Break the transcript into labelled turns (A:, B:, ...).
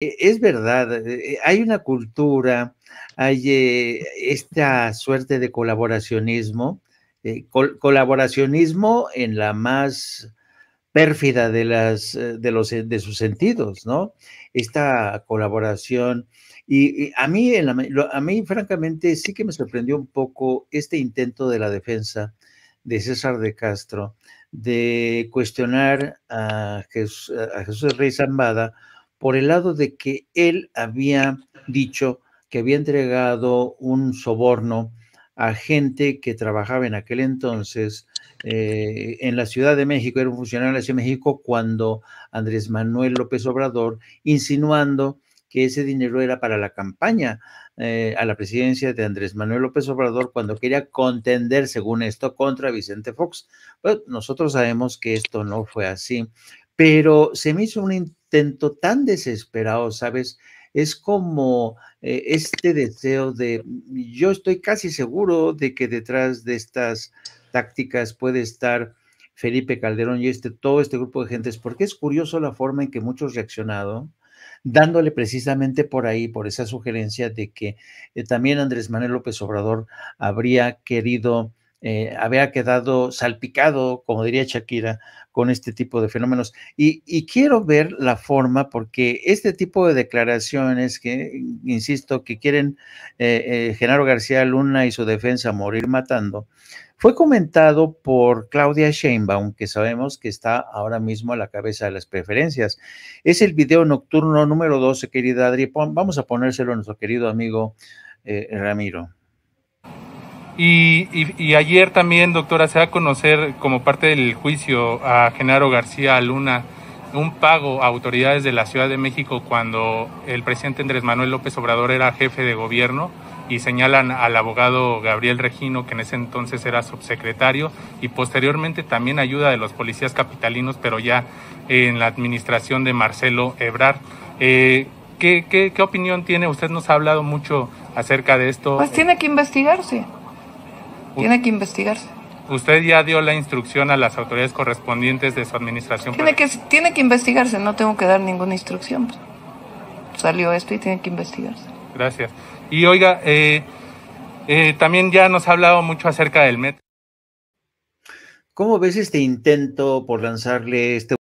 A: E, es verdad, eh, eh, hay una cultura, hay eh, esta suerte de colaboracionismo, colaboracionismo en la más pérfida de, las, de, los, de sus sentidos, ¿no? Esta colaboración. Y, a, mí, a mí, francamente, sí que me sorprendió un poco este intento de la defensa de César de Castro de cuestionar a, Jesús, a Jesús Rey por el lado de que él había dicho que había entregado un soborno a gente que trabajaba en aquel entonces eh, en la Ciudad de México, era un funcionario de la Ciudad de México, cuando Andrés Manuel López Obrador, insinuando que ese dinero era para la campaña eh, a la presidencia de Andrés Manuel López Obrador cuando quería contender, según esto, contra Vicente Fox. Pues nosotros sabemos que esto no fue así, pero se me hizo un, tan desesperado, ¿sabes? Es como eh, este deseo de, yo estoy casi seguro de que detrás de estas tácticas puede estar Felipe Calderón y este, todo este grupo de gentes, porque es curioso la forma en que muchos reaccionado, dándole precisamente por ahí, por esa sugerencia de que eh, también Andrés Manuel López Obrador habría querido eh, había quedado salpicado, como diría Shakira, con este tipo de fenómenos. Y, quiero ver la forma, porque este tipo de declaraciones que, insisto, que quieren eh, eh, Genaro García Luna y su defensa morir matando, fue comentado por Claudia Sheinbaum, que sabemos que está ahora mismo a la cabeza de las preferencias. Es el video nocturno número 12, querida Adri. Vamos a ponérselo a nuestro querido amigo Ramiro.
B: Y, ayer también, doctora, se va a conocer como parte del juicio a Genaro García Luna un pago a autoridades de la Ciudad de México cuando el presidente Andrés Manuel López Obrador era jefe de gobierno y señalan al abogado Gabriel Regino, que en ese entonces era subsecretario, y posteriormente también ayuda de los policías capitalinos, pero ya en la administración de Marcelo Ebrard. Eh, ¿qué, qué opinión tiene? Usted nos ha hablado mucho acerca de esto. Pues tiene que investigarse. Tiene que investigarse. ¿Usted ya dio la instrucción a las autoridades correspondientes de su administración? Tiene que, tiene que investigarse, no tengo que dar ninguna instrucción. Salió esto y tiene que investigarse. Gracias. Y oiga, eh, eh, también ya nos ha hablado mucho acerca del metro.
A: ¿Cómo ves este intento por lanzarle este